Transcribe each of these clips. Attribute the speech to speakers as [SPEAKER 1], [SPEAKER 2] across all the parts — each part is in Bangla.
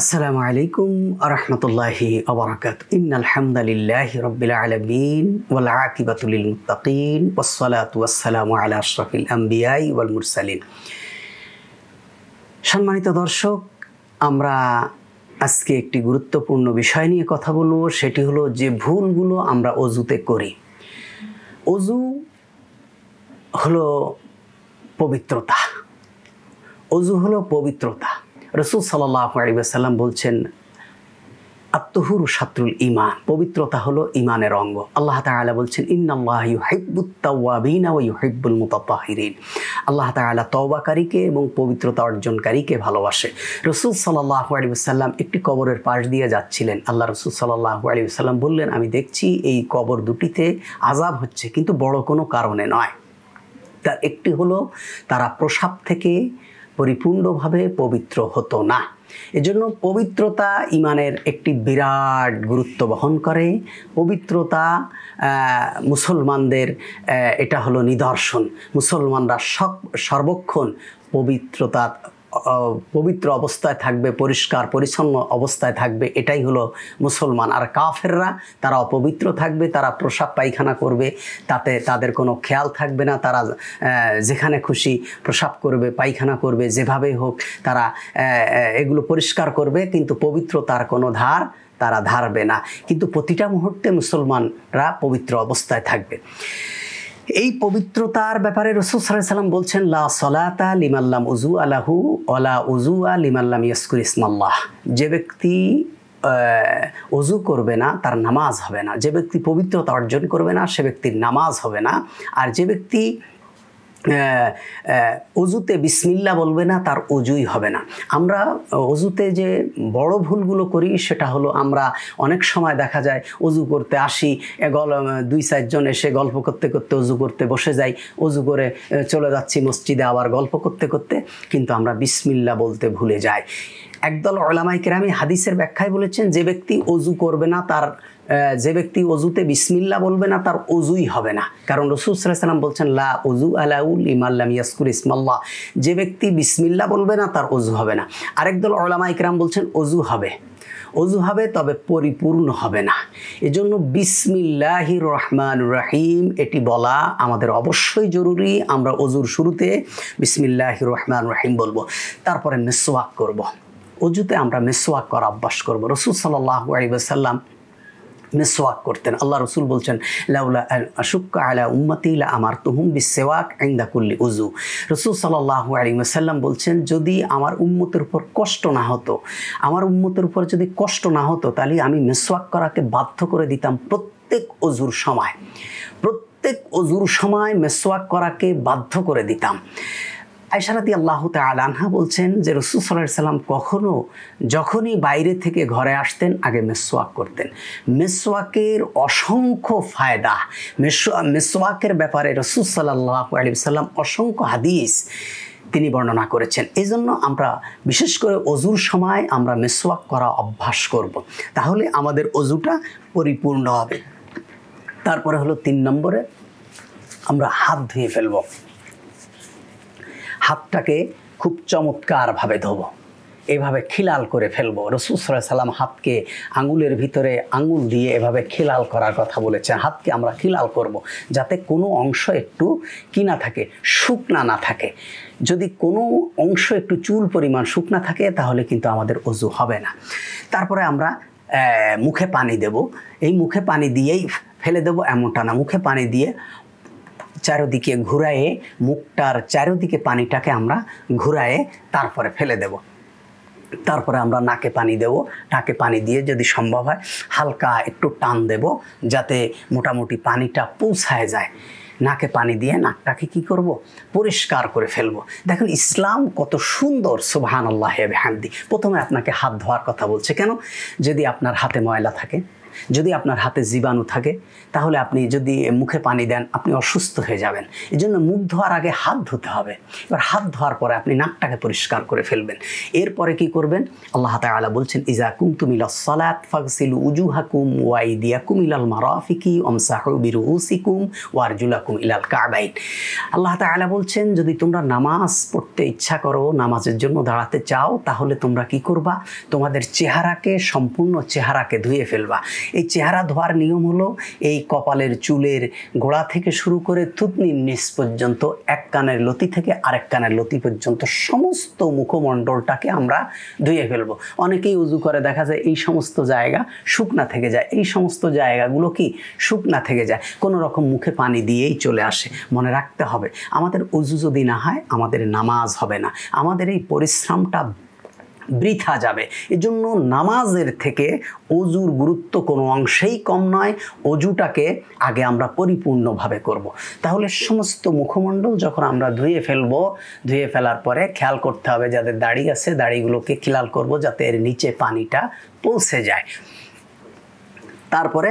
[SPEAKER 1] আসসালামু আলাইকুম আরহামতুল্লাহি আবরাকাত ইন্নাল হামদালিল্লাহি রব্বিল আলামিন ওয়াল আকিবাতুল মুত্তাকিন ওয়াসসালাতু ওয়াসসালামু আলা আশরাফিল আম্বিয়াই ওয়াল মুরসালিন সম্মানিত দর্শক আমরা আজকে একটি গুরুত্বপূর্ণ বিষয় নিয়ে কথা বলবো সেটি হলো যে ভুলগুলো আমরা অজুতে করি অজু হলো পবিত্রতা অজু হলো পবিত্রতা রসুল সাল্লাহ আলিবাসাল্লাম বলছেন আত্মহুর শাত্রুল ইমান পবিত্রতা হলো ইমানের অঙ্গ আল্লাহ তালা বলছেন ইন্নাল্লাহিবুত্তাওয়াবিনাহিবুল মুতাহিরিন আল্লাহ তালা তওবাকারীকে এবং পবিত্রতা অর্জনকারীকে ভালোবাসে রসুল সাল্লাহু আলী সাল্লাম একটি কবরের পাশ দিয়ে যাচ্ছিলেন আল্লাহ রসুল সাল্লাহু আলী সাল্লাম বললেন আমি দেখছি এই কবর দুটিতে আজাব হচ্ছে কিন্তু বড় কোনো কারণে নয় তার একটি হলো তারা প্রসাব থেকে পরিপূর্ণভাবে পবিত্র হতো না এজন্য পবিত্রতা ইমানের একটি বিরাট গুরুত্ব বহন করে পবিত্রতা মুসলমানদের এটা হলো নিদর্শন মুসলমানরা সব সর্বক্ষণ পবিত্রতা পবিত্র অবস্থায় থাকবে পরিষ্কার পরিচ্ছন্ন অবস্থায় থাকবে এটাই হলো মুসলমান আর কাফেররা তারা অপবিত্র থাকবে তারা প্রসাব পায়খানা করবে তাতে তাদের কোনো খেয়াল থাকবে না তারা যেখানে খুশি প্রসাব করবে পায়খানা করবে যেভাবেই হোক তারা এগুলো পরিষ্কার করবে কিন্তু পবিত্র তার কোনো ধার তারা ধারবে না কিন্তু প্রতিটা মুহূর্তে মুসলমানরা পবিত্র অবস্থায় থাকবে এই পবিত্রতার ব্যাপারে রসুল সাল্লাম বলছেন লা সলাতা লিমাল্লাম উজু আলাহু অলা উজু আ লিমাল্লাম ইয়াসকুর ইসমাল্লাহ যে ব্যক্তি অজু করবে না তার নামাজ হবে না যে ব্যক্তি পবিত্রতা অর্জন করবে না সে ব্যক্তির নামাজ হবে না আর যে ব্যক্তি অজুতে বিসমিল্লা বলবে না তার অজুই হবে না আমরা অজুতে যে বড় ভুলগুলো করি সেটা হলো আমরা অনেক সময় দেখা যায় অজু করতে আসি গল দুই চারজন এসে গল্প করতে করতে অজু করতে বসে যাই অজু করে চলে যাচ্ছি মসজিদে আবার গল্প করতে করতে কিন্তু আমরা বিসমিল্লা বলতে ভুলে যাই একদল অলামাই কেরামি হাদিসের ব্যাখ্যায় বলেছেন যে ব্যক্তি অজু করবে না তার যে ব্যক্তি অজুতে বিসমিল্লা বলবে না তার অজুই হবে না কারণ রসুলাম বলছেন লা অজু আলাউল ইমাল্লাম ইয়াসকুর ইসমাল্লাহ যে ব্যক্তি বিসমিল্লা বলবে না তার অজু হবে না আরেকদল ওলামা ইকরাম বলছেন অজু হবে অজু হবে তবে পরিপূর্ণ হবে না এজন্য বিসমিল্লাহি রহমান রাহিম এটি বলা আমাদের অবশ্যই জরুরি আমরা অজুর শুরুতে বিসমিল্লাহি রহমান রাহিম বলবো তারপরে মেসোয়াক করব। অজুতে আমরা মেসোয়াক করা অভ্যাস করবো রসুল সাল্লাহ মেসোয়াক করতেন আল্লাহ রসুল বলছেন আমার তুহুম বিসেওয়াক কুল্লি উজু রসুল সাল্লাহু আলিমাসাল্লাম বলছেন যদি আমার উম্মতের উপর কষ্ট না হতো আমার উম্মতের উপর যদি কষ্ট না হতো তাহলে আমি মেসোয়াক করাকে বাধ্য করে দিতাম প্রত্যেক অজুর সময় প্রত্যেক অজুর সময় মেসোয়াক করাকে বাধ্য করে দিতাম আয়সারাদি আল্লাহ তাল আনহা বলছেন যে রসুল সাল্লাহ সাল্লাম কখনও যখনই বাইরে থেকে ঘরে আসতেন আগে মেসোয়াক করতেন মেসোয়াকের অসংখ্য ফায়দা মেসোয়াকের ব্যাপারে রসুল সাল্লাহ আলী সাল্লাম অসংখ্য হাদিস তিনি বর্ণনা করেছেন এই জন্য আমরা বিশেষ করে অজুর সময় আমরা মেসোয়াক করা অভ্যাস করব। তাহলে আমাদের অজুটা পরিপূর্ণ হবে তারপরে হলো তিন নম্বরে আমরা হাত ধুয়ে ফেলবো হাতটাকে খুব চমৎকারভাবে ধোবো এভাবে খিলাল করে ফেলবো রসুসরা সাল্লাম হাতকে আঙুলের ভিতরে আঙুল দিয়ে এভাবে খিলাল করার কথা বলেছেন হাতকে আমরা খিলাল করব। যাতে কোনো অংশ একটু কি না থাকে শুকনা না থাকে যদি কোনো অংশ একটু চুল পরিমাণ শুকনা থাকে তাহলে কিন্তু আমাদের অজু হবে না তারপরে আমরা মুখে পানি দেব এই মুখে পানি দিয়েই ফেলে দেবো এমনটা না মুখে পানি দিয়ে চারোদিকে ঘুরায়ে মুখটার চারোদিকে পানিটাকে আমরা ঘুরায়ে তারপরে ফেলে দেব তারপরে আমরা নাকে পানি দেব নাকে পানি দিয়ে যদি সম্ভব হয় হালকা একটু টান দেব যাতে মোটামুটি পানিটা পৌঁছায় যায় নাকে পানি দিয়ে নাকটাকে কি করব পরিষ্কার করে ফেলবো দেখুন ইসলাম কত সুন্দর সুবাহান আল্লাহ হামদি প্রথমে আপনাকে হাত ধোয়ার কথা বলছে কেন যদি আপনার হাতে ময়লা থাকে যদি আপনার হাতে জীবাণু থাকে তাহলে আপনি যদি মুখে পানি দেন আপনি অসুস্থ হয়ে যাবেন এই জন্য মুখ ধোয়ার আগে হাত ধুতে হবে এবার হাত ধোয়ার পরে আপনি নাকটাকে পরিষ্কার করে ফেলবেন এরপরে কি করবেন আল্লাহ তালা বলছেন ইজা কুম তুমি উজু হাকুম ওয়াই দিয়াকুম ইলাল মারাফিকি অমসা বিরু উসিকুম ওয়ারজুলাকুম ইলাল কাবাইন আল্লাহ তালা বলছেন যদি তোমরা নামাজ পড়তে ইচ্ছা করো নামাজের জন্য দাঁড়াতে চাও তাহলে তোমরা কি করবা তোমাদের চেহারাকে সম্পূর্ণ চেহারাকে ধুয়ে ফেলবা এই চেহারা ধোয়ার নিয়ম হলো এই কপালের চুলের গোড়া থেকে শুরু করে থুতনির নিচ পর্যন্ত এক কানের লতি থেকে আরেক কানের লতি পর্যন্ত সমস্ত মুখমণ্ডলটাকে আমরা ধুয়ে ফেলবো অনেকেই উজু করে দেখা যায় এই সমস্ত জায়গা শুকনা থেকে যায় এই সমস্ত জায়গাগুলো কি শুকনা থেকে যায় কোনো রকম মুখে পানি দিয়েই চলে আসে মনে রাখতে হবে আমাদের উজু যদি না হয় আমাদের নামাজ হবে না আমাদের এই পরিশ্রমটা বৃথা যাবে এজন্য নামাজের থেকে অজুর গুরুত্ব কোনো অংশেই কম নয় অজুটাকে আগে আমরা পরিপূর্ণভাবে করব। তাহলে সমস্ত মুখমণ্ডল যখন আমরা ধুয়ে ফেলব ধুয়ে ফেলার পরে খেয়াল করতে হবে যাদের দাড়ি আছে দাড়িগুলোকে খিলাল করব যাতে এর নিচে পানিটা পৌঁছে যায় তারপরে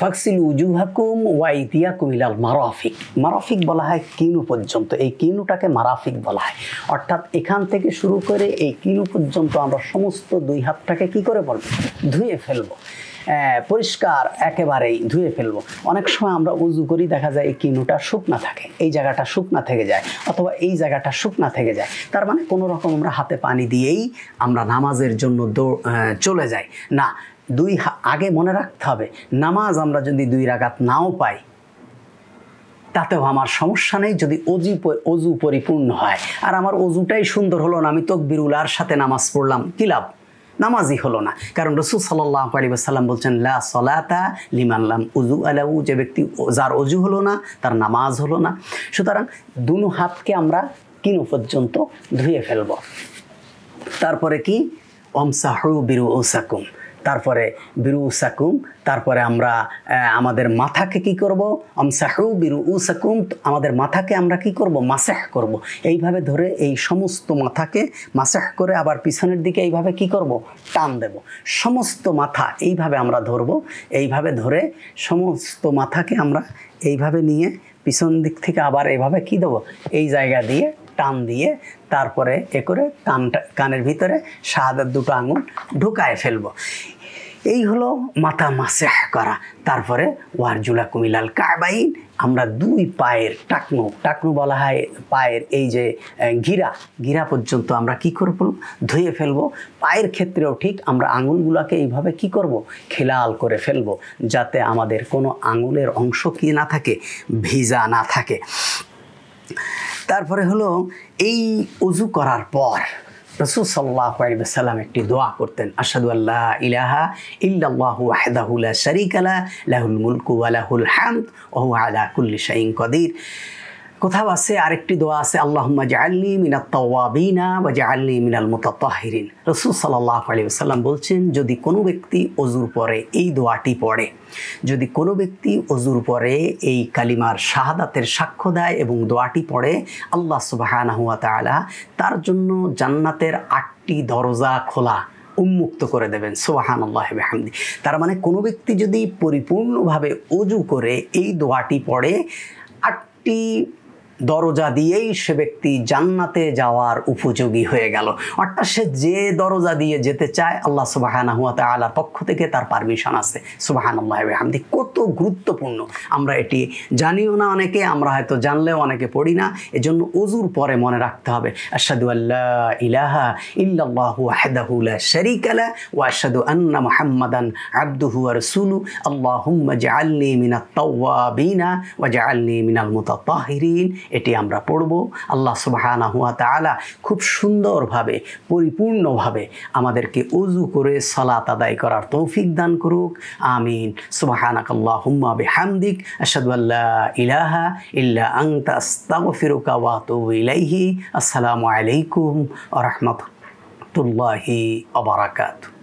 [SPEAKER 1] ফাকসিল উজু হাকুম ওয়াইদিয়া কুমিলাল মারাফিক মারাফিক বলা হয় কিনু পর্যন্ত এই কিনুটাকে মারাফিক বলা হয় অর্থাৎ এখান থেকে শুরু করে এই কিনু পর্যন্ত আমরা সমস্ত দুই হাতটাকে কি করে বলবো ধুয়ে ফেলবো পরিষ্কার একেবারেই ধুয়ে ফেলবো অনেক সময় আমরা উজু করি দেখা যায় এই কিনুটা শুকনা থাকে এই জায়গাটা শুকনা থেকে যায় অথবা এই জায়গাটা শুকনা থেকে যায় তার মানে কোনো রকম আমরা হাতে পানি দিয়েই আমরা নামাজের জন্য চলে যাই না দুই আগে মনে রাখতে হবে নামাজ আমরা যদি দুই রাগাত নাও পাই তাতেও আমার সমস্যা নেই যদি অজু অজু পরিপূর্ণ হয় আর আমার অজুটাই সুন্দর হলো না আমি তকবির উলার সাথে নামাজ পড়লাম কি লাভ নামাজই হলো না কারণ রসুল সাল্লাহ আলী সাল্লাম বলছেন লা সলাতা লিমানলাম উজু আলাউ যে ব্যক্তি যার অজু হলো না তার নামাজ হলো না সুতরাং দুনো হাতকে আমরা কিনো পর্যন্ত ধুয়ে ফেলব তারপরে কি অমসাহু বিরু ওসাকুম তারপরে বিরু সাকুম তারপরে আমরা আমাদের মাথাকে কি করব আমসাহু বিরু উ সাকুম আমাদের মাথাকে আমরা কি করব মাসেহ করব এইভাবে ধরে এই সমস্ত মাথাকে মাসেহ করে আবার পিছনের দিকে এইভাবে কি করব টান দেব সমস্ত মাথা এইভাবে আমরা ধরব এইভাবে ধরে সমস্ত মাথাকে আমরা এইভাবে নিয়ে পিছন দিক থেকে আবার এভাবে কি দেবো এই জায়গা দিয়ে টান দিয়ে তারপরে এ করে কানটা কানের ভিতরে শাহাদার দুটো আঙুল ঢুকায় ফেলব এই হলো মাথা মাসে করা তারপরে ওয়ারজুলা কুমিলাল কাবাইন আমরা দুই পায়ের টাকনু টাকনু বলা হয় পায়ের এই যে গিরা গিরা পর্যন্ত আমরা কি করব ধুয়ে ফেলবো পায়ের ক্ষেত্রেও ঠিক আমরা আঙুলগুলোকে এইভাবে কি করব খেলাল করে ফেলবো যাতে আমাদের কোনো আঙুলের অংশ কি না থাকে ভিজা না থাকে তারপরে হলো এই অজু করার পর রসুল সাল্লাহ সাল্লাম একটি দোয়া করতেন আসাদু আল্লাহ ইলাহা ইল্লাহু আহদাহুল্লা শরিক আলা লাহুল মুলকু আলাহুল হ্যাম্দ ওহু আলা কুল্লি শাইন কদির কোথাও আছে আরেকটি দোয়া আছে আল্লাহ আল্লি মিনাত তাওয়াবিনা বা আল্লি মিনাল মুতাতাহিরিন রসুল সাল্লাহ আলী সাল্লাম বলছেন যদি কোনো ব্যক্তি অজুর পরে এই দোয়াটি পড়ে যদি কোনো ব্যক্তি অজুর পরে এই কালিমার শাহাদাতের সাক্ষ্য দেয় এবং দোয়াটি পড়ে আল্লাহ সুবাহানাহুয়া তালা তার জন্য জান্নাতের আটটি দরজা খোলা উন্মুক্ত করে দেবেন সোহান আল্লাহ হামদি তার মানে কোনো ব্যক্তি যদি পরিপূর্ণভাবে অজু করে এই দোয়াটি পড়ে আটটি দরজা দিয়েই সে ব্যক্তি জান্নাতে যাওয়ার উপযোগী হয়ে গেল অর্থাৎ সে যে দরজা দিয়ে যেতে চায় আল্লাহ সুবাহানা হুয়াতে আলার পক্ষ থেকে তার পারমিশন আছে সুবাহান আল্লাহ কত গুরুত্বপূর্ণ আমরা এটি জানিও না অনেকে আমরা হয়তো জানলেও অনেকে পড়ি না এজন্য অজুর পরে মনে রাখতে হবে আশাদু আল্লাহ ইলাহা ও আব্দুহু আর এটি আমরা পড়ব আল্লাহ সুবাহানা হুয়া তালা খুব সুন্দরভাবে পরিপূর্ণভাবে আমাদেরকে উজু করে সালাত আদায় করার তৌফিক দান করুক আমিন সুবাহানাক আল্লাহ হুম্মা হামদিক আসাদুল্লাহ ইলাহা ইল্লা আংতা আস্তাগফিরুকা আসসালামু আলাইকুম আ রহমতুল্লাহি আবরাকাতু